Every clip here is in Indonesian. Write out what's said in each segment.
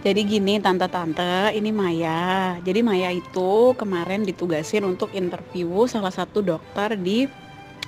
Jadi gini tante-tante, ini Maya. Jadi Maya itu kemarin ditugasin untuk interview salah satu dokter di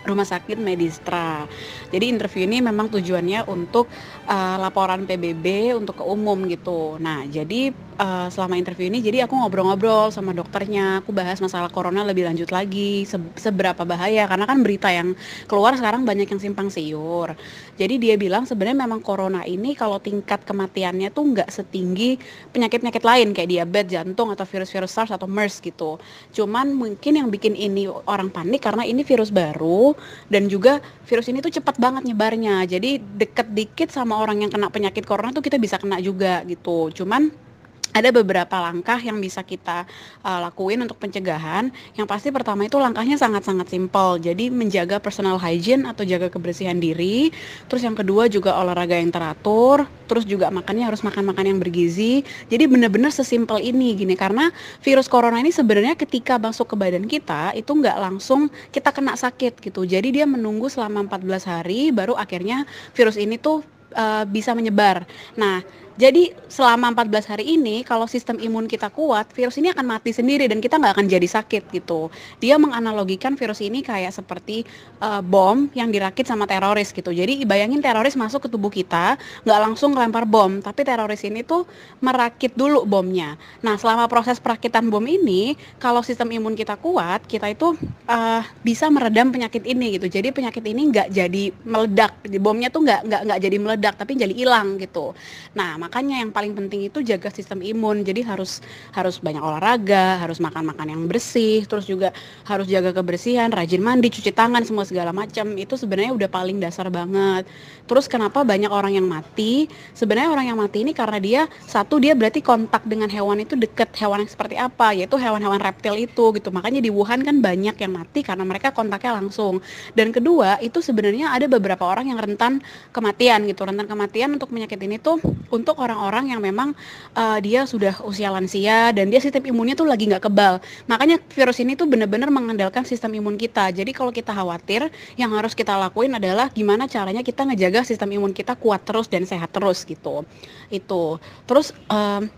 Rumah Sakit Medistra. Jadi interview ini memang tujuannya untuk uh, laporan PBB untuk ke umum gitu. Nah, jadi Eh, selama interview ini jadi aku ngobrol-ngobrol sama dokternya aku bahas masalah corona lebih lanjut lagi se seberapa bahaya karena kan berita yang keluar sekarang banyak yang simpang siur jadi dia bilang sebenarnya memang corona ini kalau tingkat kematiannya tuh nggak setinggi penyakit-penyakit lain kayak diabetes jantung atau virus-virus SARS atau MERS gitu cuman mungkin yang bikin ini orang panik karena ini virus baru dan juga virus ini tuh cepat banget nyebarnya jadi deket dikit sama orang yang kena penyakit corona tuh kita bisa kena juga gitu cuman ada beberapa langkah yang bisa kita uh, lakuin untuk pencegahan. Yang pasti pertama itu langkahnya sangat-sangat simpel. Jadi menjaga personal hygiene atau jaga kebersihan diri. Terus yang kedua juga olahraga yang teratur. Terus juga makannya harus makan-makan yang bergizi. Jadi benar-benar sesimpel ini gini karena virus corona ini sebenarnya ketika masuk ke badan kita itu nggak langsung kita kena sakit gitu. Jadi dia menunggu selama 14 hari baru akhirnya virus ini tuh uh, bisa menyebar. Nah, jadi selama 14 hari ini kalau sistem imun kita kuat, virus ini akan mati sendiri dan kita nggak akan jadi sakit gitu. Dia menganalogikan virus ini kayak seperti uh, bom yang dirakit sama teroris gitu. Jadi bayangin teroris masuk ke tubuh kita, nggak langsung lempar bom, tapi teroris ini tuh merakit dulu bomnya. Nah selama proses perakitan bom ini, kalau sistem imun kita kuat, kita itu uh, bisa meredam penyakit ini gitu. Jadi penyakit ini nggak jadi meledak, bomnya tuh nggak nggak nggak jadi meledak, tapi jadi hilang gitu. Nah makanya yang paling penting itu jaga sistem imun jadi harus harus banyak olahraga harus makan makan yang bersih terus juga harus jaga kebersihan rajin mandi cuci tangan semua segala macam itu sebenarnya udah paling dasar banget terus kenapa banyak orang yang mati sebenarnya orang yang mati ini karena dia satu dia berarti kontak dengan hewan itu deket hewan yang seperti apa yaitu hewan-hewan reptil itu gitu makanya di Wuhan kan banyak yang mati karena mereka kontaknya langsung dan kedua itu sebenarnya ada beberapa orang yang rentan kematian gitu rentan kematian untuk penyakit ini tuh untuk untuk orang-orang yang memang uh, dia sudah usia lansia dan dia sistem imunnya tuh lagi nggak kebal. Makanya virus ini tuh benar-benar mengandalkan sistem imun kita. Jadi kalau kita khawatir, yang harus kita lakuin adalah gimana caranya kita ngejaga sistem imun kita kuat terus dan sehat terus gitu. Itu. Terus um,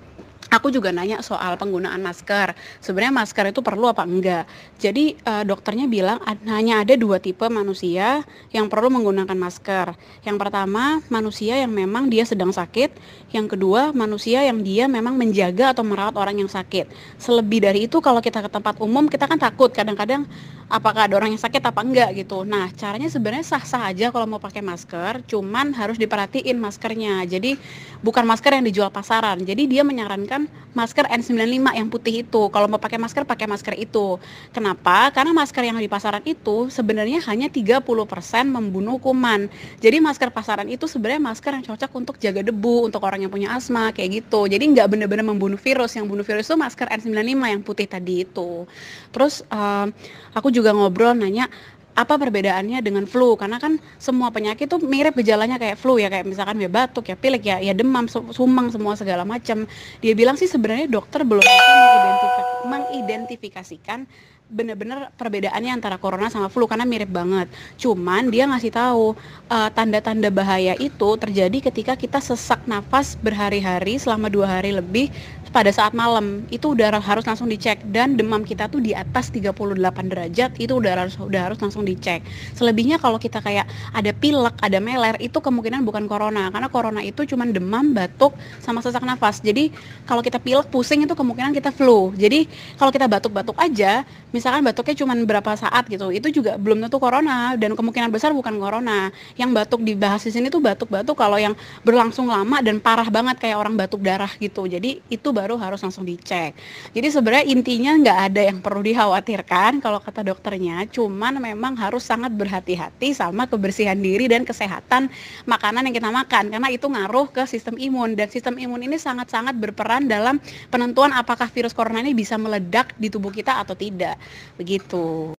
aku juga nanya soal penggunaan masker. Sebenarnya masker itu perlu apa enggak? Jadi uh, dokternya bilang hanya ada dua tipe manusia yang perlu menggunakan masker. Yang pertama manusia yang memang dia sedang sakit, yang kedua manusia yang dia memang menjaga atau merawat orang yang sakit. Selebih dari itu kalau kita ke tempat umum kita kan takut kadang-kadang apakah ada orang yang sakit apa enggak gitu. Nah, caranya sebenarnya sah-sah aja kalau mau pakai masker, cuman harus diperhatiin maskernya. Jadi bukan masker yang dijual pasaran. Jadi dia menyarankan masker N95 yang putih itu. Kalau mau pakai masker, pakai masker itu. Kenapa? Karena masker yang di pasaran itu sebenarnya hanya 30% membunuh kuman. Jadi masker pasaran itu sebenarnya masker yang cocok untuk jaga debu, untuk orang yang punya asma, kayak gitu. Jadi nggak benar-benar membunuh virus. Yang bunuh virus itu masker N95 yang putih tadi itu. Terus uh, aku juga ngobrol nanya, apa perbedaannya dengan flu karena kan semua penyakit tuh mirip gejalanya kayak flu ya kayak misalkan ya batuk ya pilek ya ya demam sumang semua segala macam dia bilang sih sebenarnya dokter belum bisa mengidentifikasikan benar-benar perbedaannya antara corona sama flu karena mirip banget. Cuman dia ngasih tahu tanda eh, tanda-tanda bahaya itu terjadi ketika kita sesak nafas berhari-hari selama dua hari lebih pada saat malam itu udah harus langsung dicek dan demam kita tuh di atas 38 derajat itu udah harus udah harus langsung dicek. Selebihnya kalau kita kayak ada pilek, ada meler itu kemungkinan bukan corona karena corona itu cuman demam, batuk sama sesak nafas. Jadi kalau kita pilek, pusing itu kemungkinan kita flu. Jadi kalau kita batuk-batuk aja misalkan batuknya cuma berapa saat gitu itu juga belum tentu corona dan kemungkinan besar bukan corona yang batuk dibahas di sini tuh batuk-batuk kalau yang berlangsung lama dan parah banget kayak orang batuk darah gitu jadi itu baru harus langsung dicek jadi sebenarnya intinya nggak ada yang perlu dikhawatirkan kalau kata dokternya cuman memang harus sangat berhati-hati sama kebersihan diri dan kesehatan makanan yang kita makan karena itu ngaruh ke sistem imun dan sistem imun ini sangat-sangat berperan dalam penentuan apakah virus corona ini bisa meledak di tubuh kita atau tidak begitu